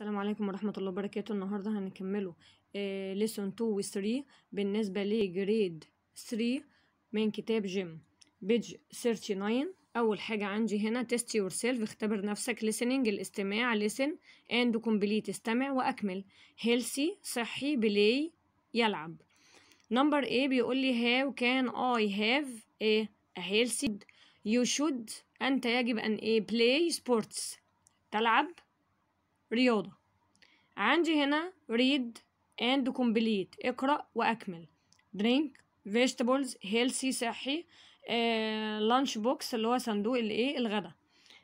السلام عليكم ورحمة الله وبركاته النهاردة هنكمله ليسون 2 و 3 بالنسبة لجريد 3 من كتاب جيم بيج 39 أول حاجة عندي هنا تيست يور سيلف اختبر نفسك listening الاستماع listen and complete استمع وأكمل healthy صحي بلاي يلعب نمبر A بيقول لي how can I have a, a healthy you should أنت يجب أن إيه play sports تلعب رياضة عندي هنا read and complete اقرأ وأكمل drink vegetables healthy صحي آه, lunch box اللي هو صندوق الايه الغدا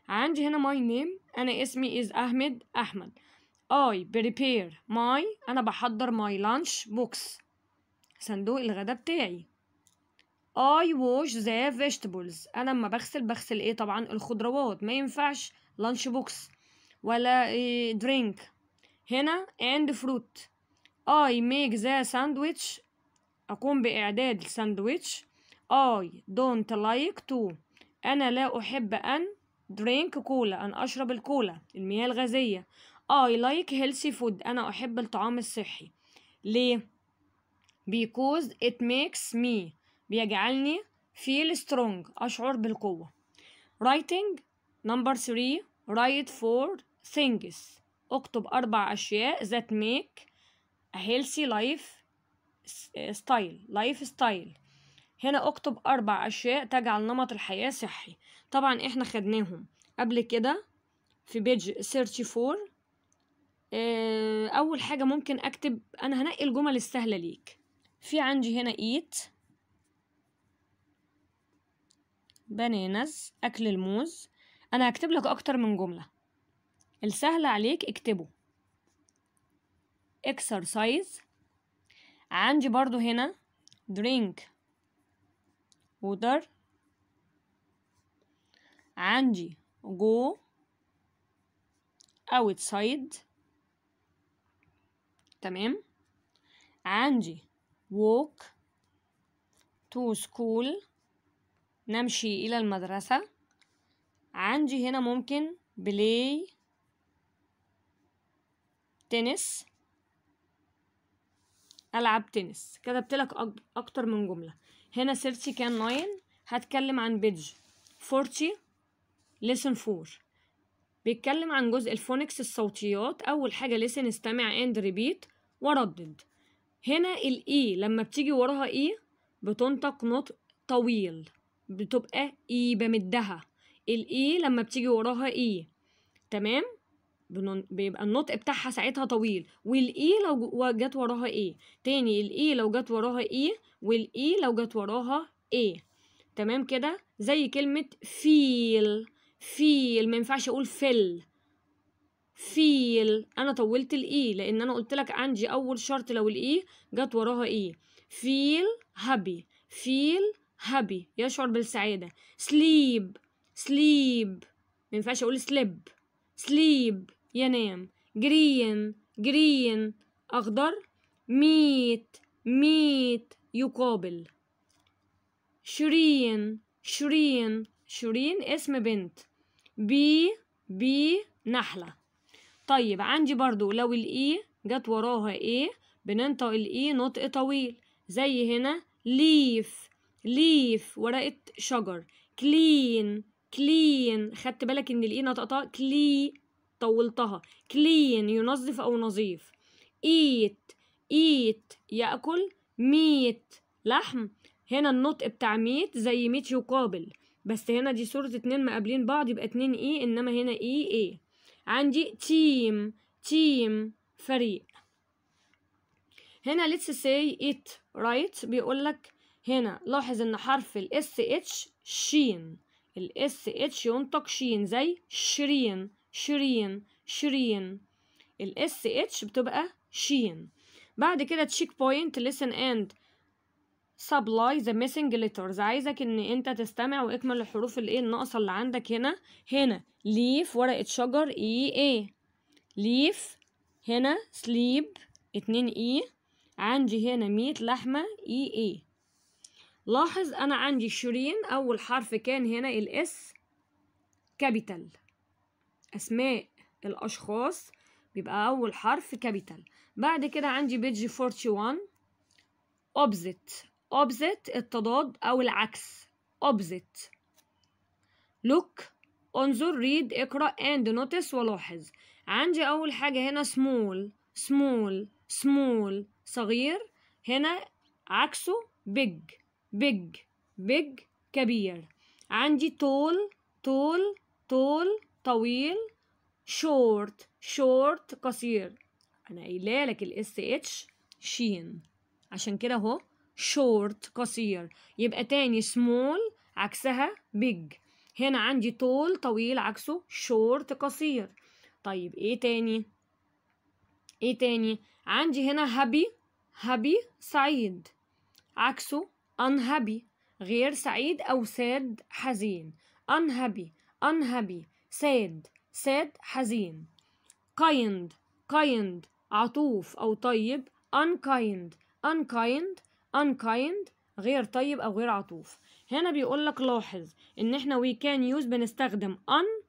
عندي هنا my name أنا اسمي is أحمد أحمد I prepare my أنا بحضر my lunch box صندوق الغدا بتاعي I wash the vegetables أنا لما بغسل بغسل إيه طبعا الخضروات ما ينفعش lunch box ولا drink هنا and fruit I make the sandwich أقوم بإعداد الساندويتش I don't like to أنا لا أحب أن drink كولا أن أشرب الكولا المياه الغازية I like healthy food أنا أحب الطعام الصحي ليه؟ because it makes me بيجعلني feel strong أشعر بالقوة writing number three write for things اكتب أربع أشياء that make a healthy life style لايف ستايل هنا اكتب أربع أشياء تجعل نمط الحياة صحي طبعا احنا خدناهم قبل كده في بيج 34 اه أول حاجة ممكن أكتب أنا هنقي الجمل السهلة ليك في عندي هنا eat بانانز أكل الموز أنا هكتب لك أكتر من جملة السهل عليك اكتبه exercise عندي برضو هنا drink water عندي go outside تمام عندي walk to school نمشي إلى المدرسة عندي هنا ممكن play تنس ألعب تنس كتبت لك أكتر من جملة هنا سيرتي كان ناين هتكلم عن بيدج فورتي لسن فور بيتكلم عن جزء الفونكس الصوتيات أول حاجة لسن استمع اند ريبيت وردد هنا الإي e لما بتيجي وراها إي e بتنطق نطق طويل بتبقى إي e بمدها الإي لما بتيجي وراها إي تمام بيبقى النطق بتاعها ساعتها طويل والاي لو جت وراها ايه تاني الاي لو جت وراها ايه والاي لو جت وراها ايه تمام كده زي كلمة فيل فيل ما ينفعش اقول فل فيل انا طولت الاي لان انا قلت لك عندي اول شرط لو الاي جت وراها ايه فيل هابي فيل هابي يشعر بالسعادة سليب سليب ما ينفعش اقول سليب سليب ينام جرين جرين أخضر ميت ميت يقابل شرين شرين شرين اسم بنت بي بي نحلة طيب عندي برضو لو الإي e جت وراها إيه بننطق الإي e نطق طويل زي هنا ليف ليف ورقة شجر كلين كلين خدت بالك إن الإي e نطقتها كلي طولتها كلين ينظف أو نظيف إيت إيت يأكل ميت لحم هنا النطق بتاع ميت زي ميت يقابل بس هنا دي صورة اتنين مقابلين بعض يبقى اتنين اي انما هنا اي اي عندي تيم تيم فريق هنا let's say it right بيقولك هنا لاحظ ان حرف الاس اتش شين الاس اتش ينطق شين زي شرين شرين شرين الاس اتش بتبقى شين بعد كده تشيك بوينت لسن اند سبلاي ذا ميسنج ليترز عايزك ان انت تستمع واكمل الحروف الايه الناقصه اللي عندك هنا هنا ليف ورقه شجر اي اي ليف هنا سليب اتنين اي e. عندي هنا ميت لحمه اي e، اي لاحظ انا عندي شيرين اول حرف كان هنا الاس كابيتال أسماء الأشخاص بيبقى أول حرف كابيتال بعد كده عندي بيج 41 اوبزيت اوبزيت التضاد أو العكس اوبزيت لوك انظر read اقرأ and notice ولاحظ عندي أول حاجة هنا small small small صغير هنا عكسه big big big كبير عندي tall tall tall طويل شورت شورت قصير انا قايله لك الاس اتش شين عشان كده اهو شورت قصير يبقى تاني سمول عكسها بيج هنا عندي طول طويل عكسه شورت قصير طيب ايه تاني ايه تاني عندي هنا هابي هابي سعيد عكسه unhappy غير سعيد او ساد حزين unhappy unhappy sad sad حزين kind kind عطوف أو طيب unkind unkind unkind غير طيب أو غير عطوف هنا بيقول لك لاحظ إن إحنا we can use بنستخدم un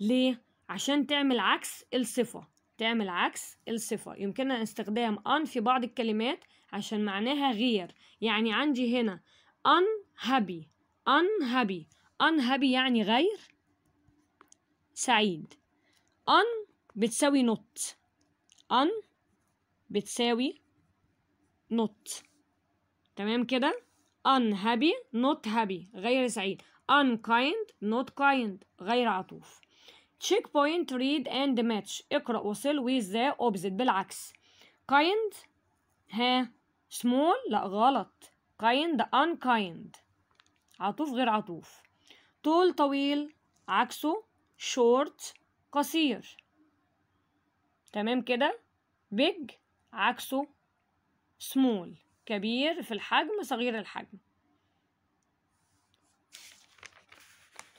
ليه؟ عشان تعمل عكس الصفة تعمل عكس الصفة يمكننا استخدام un في بعض الكلمات عشان معناها غير يعني عندي هنا unhappy unhappy unhappy يعني غير سعيد ان بتساوي نوت ان بتساوي نوت تمام كده ان هابي نوت هابي غير سعيد ان كايند نوت كايند غير عطوف تشيك بوينت ريد اند ماتش اقرا وصل ويز ذا اوبزيت بالعكس كايند ها سمول لا غلط كايند ان كايند عطوف غير عطوف طول طويل عكسه شورت قصير تمام كده بيج عكسه سمول كبير في الحجم صغير الحجم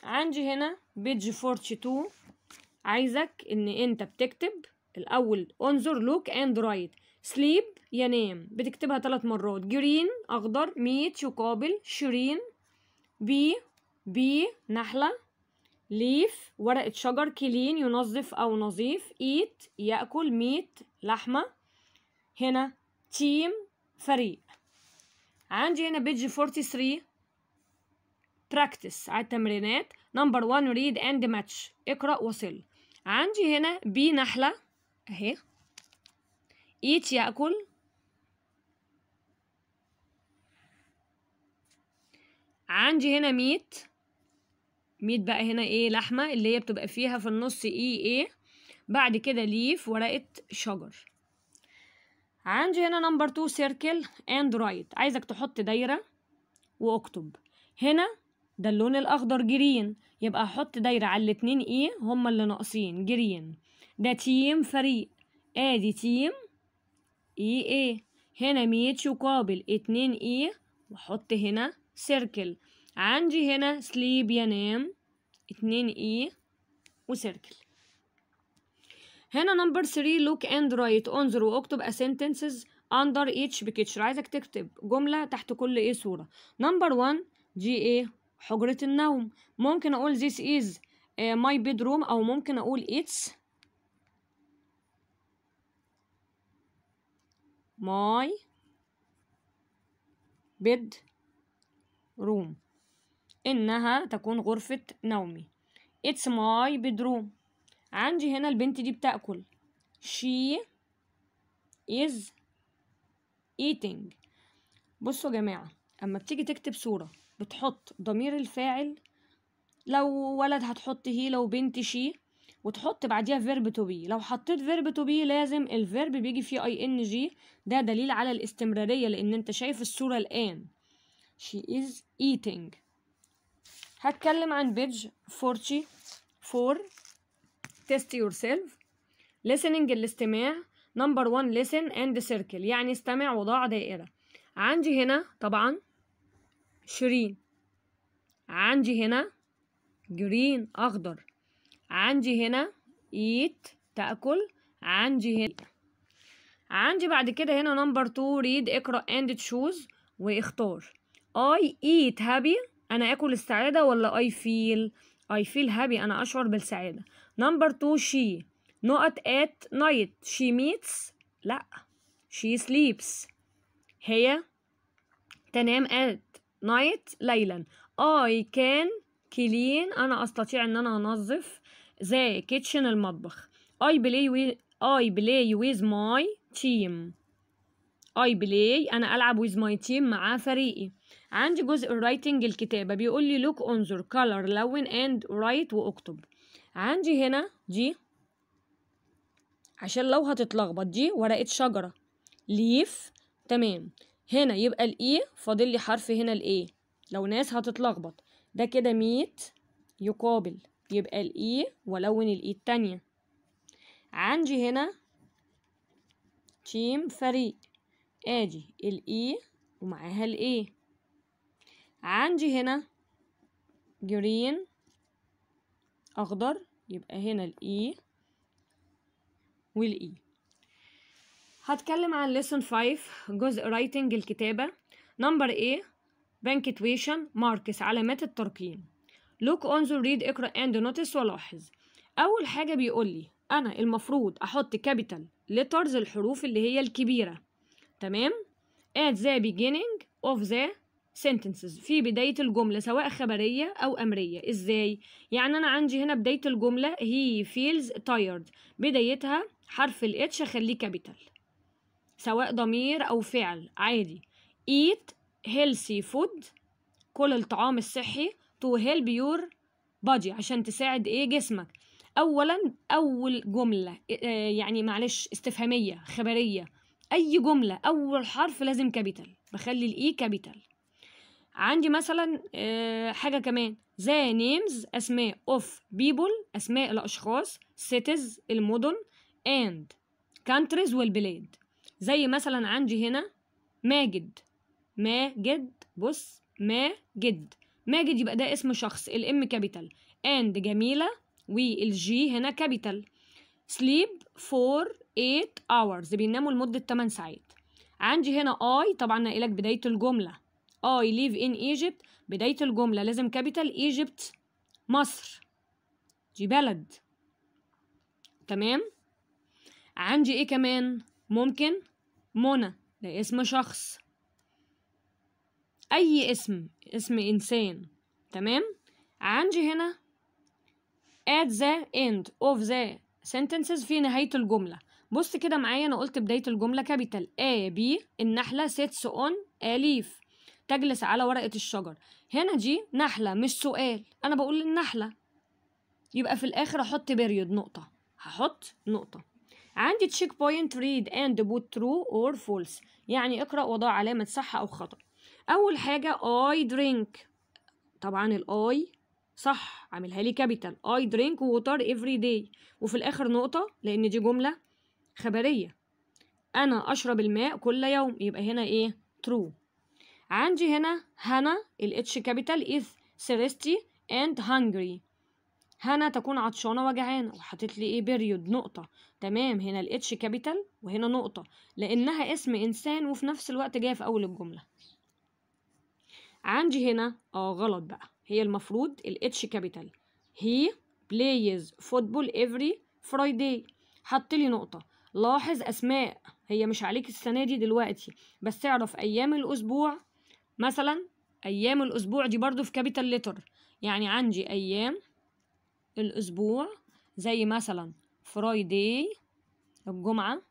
عندي هنا بيج 42 عايزك ان انت بتكتب الاول انظر لوك اند رايت سليب ينام بتكتبها ثلاث مرات جرين اخضر ميت يقابل شيرين بي بي نحله ليف ورقة شجر كلين ينظف أو نظيف إيت يأكل ميت لحمة هنا تيم فريق عندي هنا بيج 43 براكتس على التمرينات نمبر 1 ريد اند ماتش اقرأ وصل عندي هنا بي نحلة اهي ايت يأكل عندي هنا ميت ميت بقى هنا ايه لحمة اللي هي بتبقى فيها في النص اي ايه بعد كده ليف ورقة شجر عندي هنا نمبر تو سيركل اند رايت عايزك تحط دايرة واكتب هنا ده اللون الاخضر جرين يبقى هحط دايرة على الاتنين ايه هما اللي ناقصين جرين ده تيم فريق ادي تيم اي ايه هنا ميت يقابل اتنين ايه وحط هنا سيركل عندي هنا سليب ينام اتنين اي e وسيركل هنا نمبر 3 لوك اند رايت انظر واكتب a سنتنسز under each picture عايزك تكتب جملة تحت كل ايه صورة نمبر 1 دي ايه حجرة النوم ممكن اقول this is آه، my bedroom او ممكن اقول it's my bedroom إنها تكون غرفة نومي It's my bedroom عندي هنا البنت دي بتاكل she is eating بصوا يا جماعه اما بتيجي تكتب صوره بتحط ضمير الفاعل لو ولد هتحط هي لو بنت شي وتحط بعديها فيرب تو بي لو حطيت فيرب تو بي لازم الفيرب بيجي فيه اي ان جي ده دليل على الاستمراريه لان انت شايف الصوره الان she is eating هتكلم عن بيج فورتشي فور تيست يور سيلف listening الاستماع نمبر 1 listen and circle يعني استمع وضع دائرة عندي هنا طبعا شيرين عندي هنا جرين أخضر عندي هنا eat تأكل عندي هنا عندي بعد كده هنا نمبر 2 read اقرأ and choose واختار I eat happy انا اكل السعاده ولا اي فيل اي فيل هابي انا اشعر بالسعاده نمبر 2 شي نقط ات نايت شي ميتس لا شي سليبس هي تنام ات نايت ليلا اي كان كلين أنا أستطيع إن أنا أنظف ذا كيتشن المطبخ اي بلاي اي بلاي ويز ماي تيم اي بلاي أنا ألعب ويز ماي تيم مع فريقي عندي جزء الرايتنج الكتابة بيقول لي لوك انظر color لون اند رايت واكتب عندي هنا دي عشان لو هتتلخبط دي ورقة شجرة ليف تمام هنا يبقى الاي e فاضل لي حرف هنا الاي لو ناس هتتلخبط ده كده ميت يقابل يبقى الاي e ولون الاي e التانية عندي هنا تيم فريق ادي الاي ومعاها الايه عندي هنا جرين أخضر يبقى هنا الإي e والإي e. هتكلم عن lesson 5 جزء رايتنج الكتابة نمبر A بانكتويشن ماركس علامات الترقيم لوك انظر ريد اقرأ اند نوتس ولاحظ أول حاجة بيقول لي أنا المفروض أحط كابيتال لترز الحروف اللي هي الكبيرة تمام at the beginning of the sentences في بداية الجملة سواء خبرية أو أمرية إزاي؟ يعني أنا عندي هنا بداية الجملة he feels tired بدايتها حرف ال H أخليه capital سواء ضمير أو فعل عادي eat healthy food كل الطعام الصحي to help your body عشان تساعد إيه جسمك أولا أول جملة آه، يعني معلش استفهامية خبرية أي جملة أول حرف لازم كابيتال بخلي الإي كابيتال e عندي مثلا آه، حاجه كمان the names اسماء of people اسماء الاشخاص cities المدن and countries والبلاد زي مثلا عندي هنا ماجد ماجد بص ماجد ماجد يبقى ده اسم شخص الام كابيتال and جميله والجي هنا كابيتال sleep for 8 hours بيناموا لمده 8 ساعات عندي هنا اي طبعا ناقلك بدايه الجمله I آه، live in Egypt بداية الجملة لازم كابيتال Egypt مصر دي بلد تمام عندي ايه كمان ممكن منى ده اسم شخص اي اسم اسم انسان تمام عندي هنا at the end of the sentences في نهاية الجملة بص كده معايا انا قلت بداية الجملة كابيتال A B النحلة sits on a leaf تجلس على ورقة الشجر هنا دي نحلة مش سؤال أنا بقول النحلة يبقى في الآخر أحط بيريود نقطة هحط نقطة عندي تشيك بوينت ريد اند بوت ترو اور فولس يعني اقرأ وضع علامة صح أو خطأ أول حاجة اي درينك طبعا الاي صح عاملها لي كابيتال اي درينك ووتر افري داي وفي الآخر نقطة لأن دي جملة خبرية أنا أشرب الماء كل يوم يبقى هنا إيه ترو عندي هنا هنا الاتش كابيتال إذ سيرستي اند هانجري هنا تكون عطشانة وجعانة وحطيت لي ايه بيريود نقطة تمام هنا الاتش كابيتال وهنا نقطة لأنها اسم إنسان وفي نفس الوقت جاية في أول الجملة عندي هنا اه غلط بقى هي المفروض الاتش كابيتال هي plays football every Friday حط لي نقطة لاحظ أسماء هي مش عليك السنة دي دلوقتي بس اعرف أيام الأسبوع مثلا أيام الأسبوع دي برضو في كابيتال لتر يعني عندي أيام الأسبوع زي مثلا فرايداي الجمعة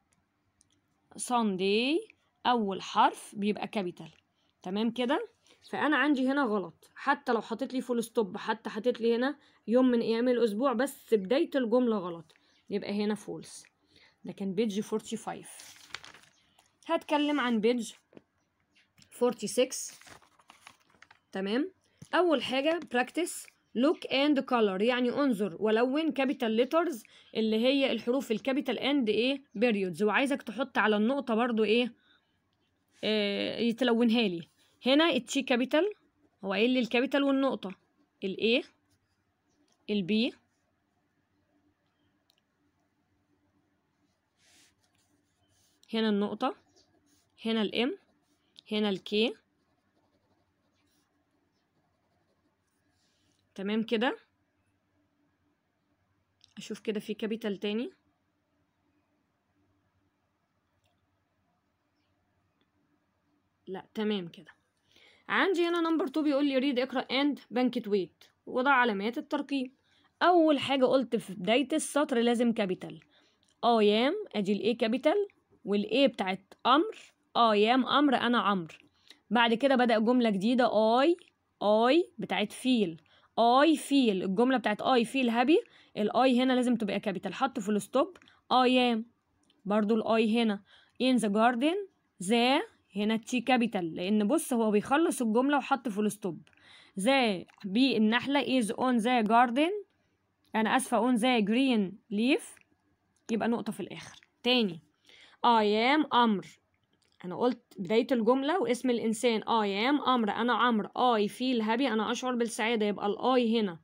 ساندي أول حرف بيبقى كابيتال تمام كده فأنا عندي هنا غلط حتى لو حطيت لي فول ستوب حتى حطيت لي هنا يوم من أيام الأسبوع بس بداية الجملة غلط يبقى هنا فولس ده كان بيج 45 هتكلم عن بيج 46 تمام اول حاجه براكتس لوك اند كولر يعني انظر ولون كابيتال ليترز اللي هي الحروف الكابيتال اند ايه بيريودز وعايزك تحط على النقطه برضو ايه يتلونها آه، لي هنا التشي كابيتال هو قايل لي الكابيتال والنقطه الايه البي هنا النقطه هنا الام هنا الكي تمام كده اشوف كده في كابيتال تاني لا تمام كده عندي هنا نمبر 2 بيقول لي ريد اقرا اند بانكت ويت وضع علامات الترقيم اول حاجه قلت في بدايه السطر لازم كابيتال اي ام ادي الاي كابيتال والاي بتاعت امر اه يام امر انا عمرو بعد كده بدأ جملة جديدة I I بتاعت فيل I فيل الجملة بتاعت I فيل هابي الاي هنا لازم تبقى كابيتال حط فول ستوب I am برضو الاي هنا in the garden the هنا تي كابيتال لان بص هو بيخلص الجملة وحط فول ستوب the بي النحلة is on the garden انا اسفة on the green leaf يبقى نقطة في الاخر تاني I آه، am امر انا قلت بدايه الجمله واسم الانسان اي ام امر انا عمرو اي فيل هابي انا اشعر بالسعاده يبقى الاي هنا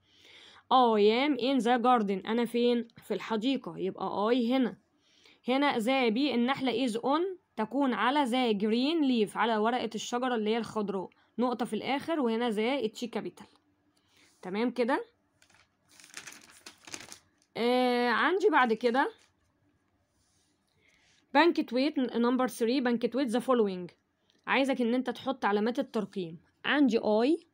اي ام ان ذا جاردن انا فين في الحديقه يبقى اي هنا هنا ذا بي النحله از اون تكون على ذا جرين ليف على ورقه الشجره اللي هي الخضراء نقطه في الاخر وهنا ذا تشي كابيتال تمام كده آه عندي بعد كده بانكتويت نمبر 3 بانكتويت ذا فولوينج عايزك ان انت تحط علامات الترقيم عندي اي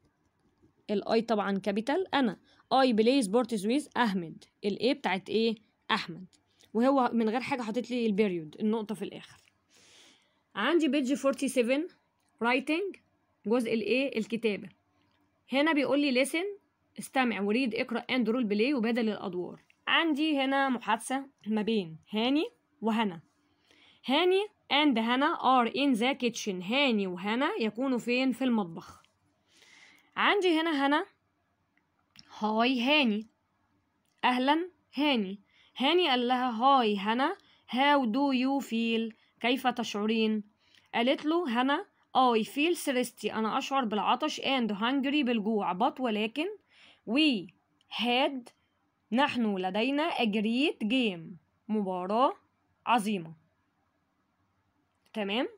الاي طبعا كابيتال انا اي بلاي سبورتس ويز احمد الاي بتاعت ايه احمد وهو من غير حاجه حاطط لي البيريود النقطه في الاخر عندي بيج 47 رايتنج جزء الايه الكتابه هنا بيقول لي ليسن استمع وريد اقرا اند رول بلاي وبادل الادوار عندي هنا محادثه ما بين هاني وهنا هاني and هانا are in the kitchen هاني وهانا يكونوا فين في المطبخ عندي هنا هانا هاي هاني أهلا هاني هاني قال لها هاي هانا how do you feel كيف تشعرين قالت له هانا I feel thirsty أنا أشعر بالعطش and hungry بالجوع but ولكن we had نحن لدينا a great game مباراة عظيمة تمام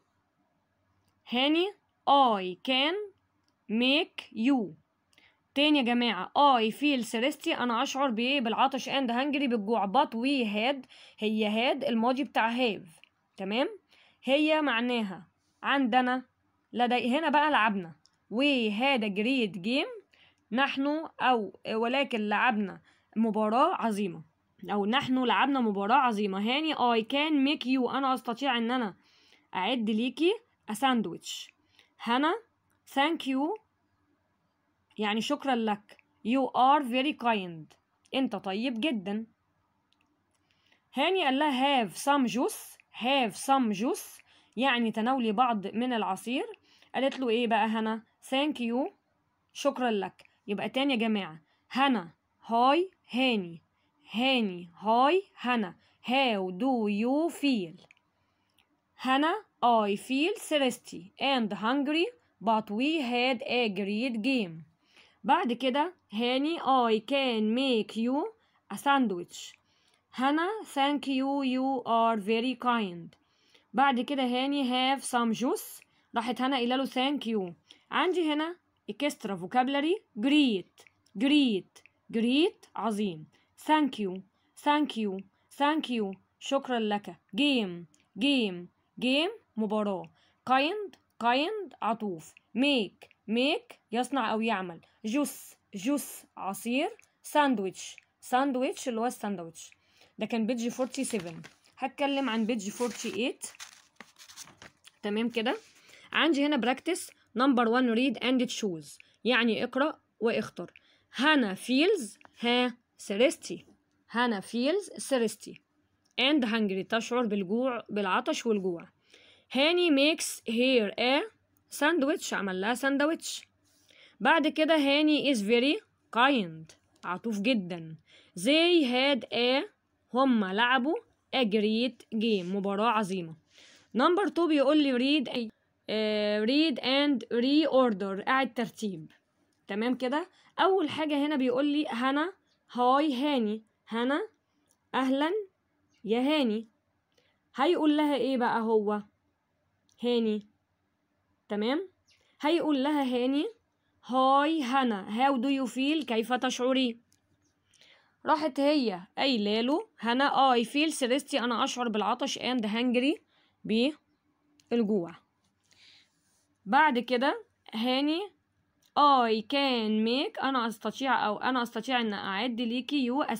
هاني I can make you تاني يا جماعة I feel thirsty أنا أشعر بإيه بالعطش and hungry بالجوع but we had هي had الماضي بتاع have تمام هي معناها عندنا لدي هنا بقى لعبنا we had a great game نحن أو ولكن لعبنا مباراة عظيمة أو نحن لعبنا مباراة عظيمة هاني I can make you أنا أستطيع أن أنا أعد ليكي أساندويتش هنا thank you يعني شكرا لك you are very kind أنت طيب جدا هاني قال لها have some juice have some juice يعني تناولي بعض من العصير قالت له إيه بقى هنا thank you شكرا لك يبقى تاني يا جماعة هنا هاي هاني هاني هاي هنا how do you feel Hannah, I feel thirsty and hungry, but we had a great game. بعد كده هاني I can make you a sandwich. Hannah, thank you, you are very kind. بعد كده هاني have some juice. راحت هانا قايله thank you. عندي هنا اكسترا vocabulary great great great عظيم thank you thank you thank you شكرا لك game game جيم مباراة كايند كايند عطوف ميك ميك يصنع أو يعمل جوس جوس عصير ساندويتش ساندويتش اللي هو الساندويتش ده كان بيج 47 هتكلم عن بيج 48 تمام كده عندي هنا براكتس نمبر 1 ريد اند تشوز يعني اقرا واختر هانا فيلز ها سيرستي هانا فيلز سيرستي and hungry تشعر بالجوع بالعطش والجوع هاني makes هير a sandwich عمل لها sandwich بعد كده هاني is very kind عطوف جدا they had a هما لعبوا a great game مباراة عظيمة نمبر تو بيقول لي read a, uh, read and reorder اعد ترتيب تمام كده اول حاجة هنا بيقول لي هنا هاي هاني هنا اهلا يا هاني هيقول لها ايه بقى هو هاني تمام هيقول لها هاني هاي هنا هاو دو يو فيل كيف تشعري راحت هي قايله له هنا اي فيل سيرستي انا اشعر بالعطش اند هانجري بالجوع بعد كده هاني اي كان ميك أنا أستطيع أو أنا أستطيع أن أعد ليكي يو a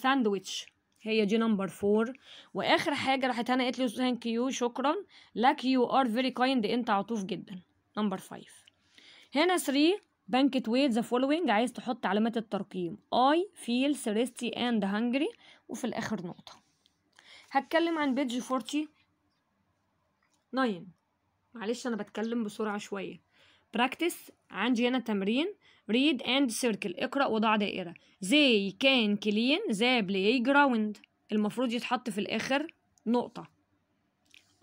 هي دي نمبر فور واخر حاجه راحت هنا قالت لي ثانك يو شكرا لك يو ار فيري كايند انت عطوف جدا نمبر فايف هنا 3 بانكت ويت ذا فولوينج عايز تحط علامات الترقيم اي فيل ثريستي اند هانجري وفي الاخر نقطه هتكلم عن بيج 49 معلش انا بتكلم بسرعه شويه براكتس عندي هنا تمرين read and circle اقرأ وضع دائرة they can clean the playground المفروض يتحط في الآخر نقطة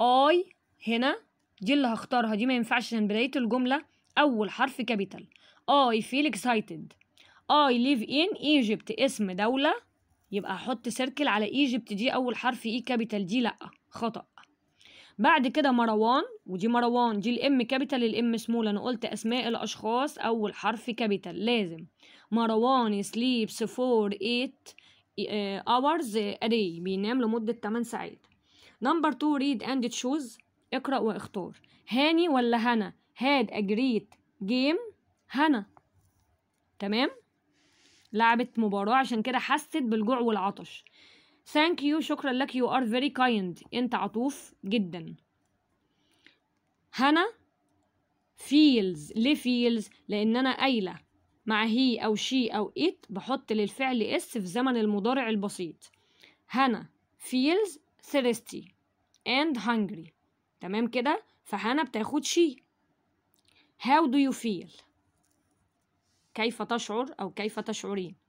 I هنا دي اللي هختارها دي ما ينفعش من بداية الجملة أول حرف كابيتال I feel excited I live in Egypt اسم دولة يبقى هحط سيركل على Egypt دي أول حرف إي e كابيتال دي لأ خطأ بعد كده مروان ودي مروان دي الام كابيتال الام سمول انا قلت اسماء الاشخاص اول حرف كابيتال لازم مروان سليبس فور ايت اورز اري بينام لمده 8 ساعات نمبر 2 ريد اند تشوز اقرا واختار هاني ولا هنا هاد اجريت جيم هنا تمام لعبت مباراه عشان كده حست بالجوع والعطش ثانك يو شكرا لك يو ار فيري كايند انت عطوف جدا هنا فيلز ليه فيلز لان انا قايله مع هي او شي او ات بحط للفعل اس في زمن المضارع البسيط هنا feels thirsty and hungry تمام كده فهنا بتاخد she how do you feel كيف تشعر او كيف تشعرين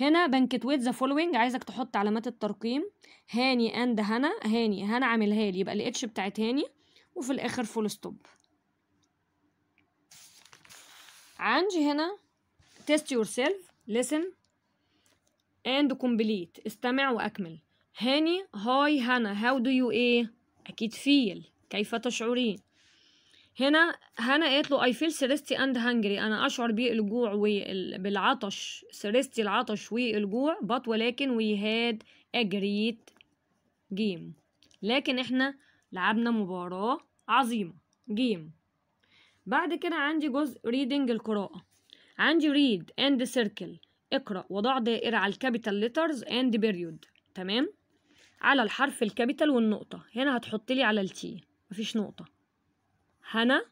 هنا بنكت ذا فولوينج عايزك تحط علامات الترقيم هاني اند هنا هاني هنا عاملها لي يبقى الاتش بتاعت هاني وفي الاخر فول ستوب عندي هنا تيست يور سيلف listen and complete استمع واكمل هاني هاي هنا how do you ايه اكيد فيل كيف تشعرين هنا هنا قالت له I feel thirsty and hungry أنا أشعر بالجوع وبالعطش thirsty العطش والجوع but ولكن we had اجريت جيم game لكن إحنا لعبنا مباراة عظيمة جيم بعد كده عندي جزء reading القراءة عندي read and circle اقرأ وضع دائرة على الكابيتال letters and period تمام على الحرف الكابيتال والنقطة هنا هتحط لي على التي مفيش نقطة هنا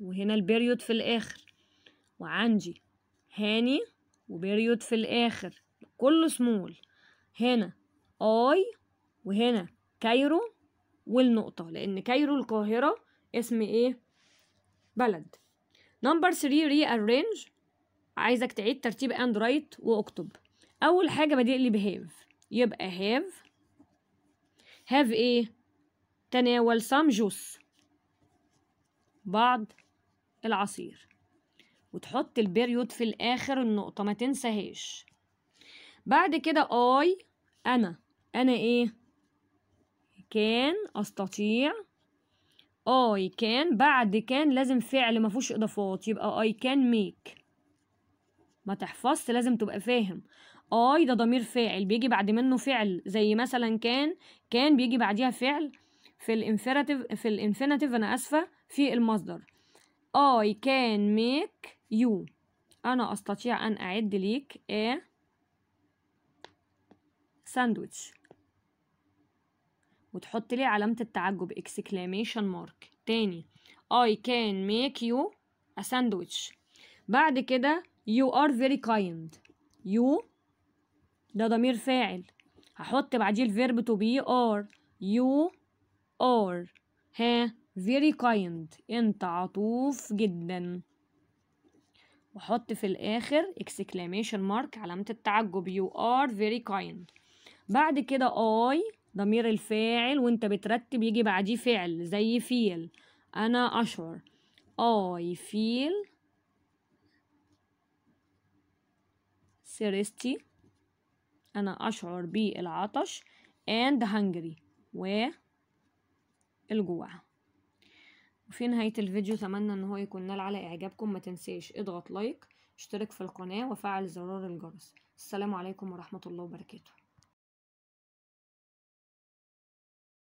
وهنا البريود في الآخر وعندي هاني وبريود في الآخر كله سمول هنا آي وهنا كايرو والنقطة لأن كايرو القاهرة اسم إيه؟ بلد نمبر 3 ري أرينج عايزك تعيد ترتيب أند رايت وأكتب أول حاجة بادئ لي بهاف يبقى هاف هاف إيه؟ تناول سام جوس بعض العصير وتحط البيريود في الآخر النقطة ما تنساهاش بعد كده آي أنا أنا إيه كان أستطيع آي كان بعد كان لازم فعل ما فيهوش إضافات يبقى آي كان ميك ما تحفظ لازم تبقى فاهم آي ده ضمير فاعل بيجي بعد منه فعل زي مثلا كان كان بيجي بعديها فعل في الانفيراتيف في الانفينيتيف انا اسفه في المصدر I can make you انا استطيع ان اعد ليك a ساندويتش وتحط لي علامة التعجب exclamation mark تاني I can make you a sandwich بعد كده you are very kind you ده ضمير فاعل هحط بعديه الفيرب to be are you are ها very kind انت عطوف جدا وحط في الآخر exclamation mark علامة التعجب you are very kind بعد كده I ضمير الفاعل وانت بترتب يجي بعديه فعل زي feel أنا أشعر I feel thirsty أنا أشعر بالعطش and hungry و الجوع وفي نهاية الفيديو اتمنى ان هو يكون نال على اعجابكم ما تنسيش اضغط لايك اشترك في القناة وفعل زرار الجرس السلام عليكم ورحمة الله وبركاته